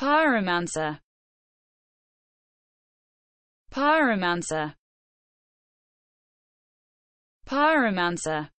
Pyromancer Pyromancer Pyromancer